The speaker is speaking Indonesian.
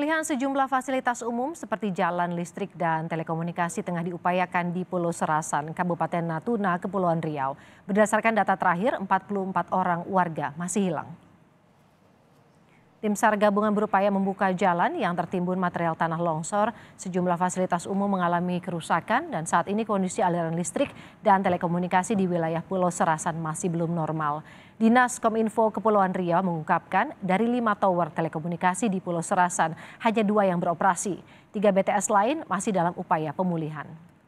Pemulihan sejumlah fasilitas umum seperti jalan, listrik, dan telekomunikasi tengah diupayakan di Pulau Serasan, Kabupaten Natuna, Kepulauan Riau. Berdasarkan data terakhir, 44 orang warga masih hilang. Tim SAR gabungan berupaya membuka jalan yang tertimbun material tanah longsor. Sejumlah fasilitas umum mengalami kerusakan dan saat ini kondisi aliran listrik dan telekomunikasi di wilayah Pulau Serasan masih belum normal. Dinas Kominfo Kepulauan Riau mengungkapkan dari lima tower telekomunikasi di Pulau Serasan hanya dua yang beroperasi. Tiga BTS lain masih dalam upaya pemulihan.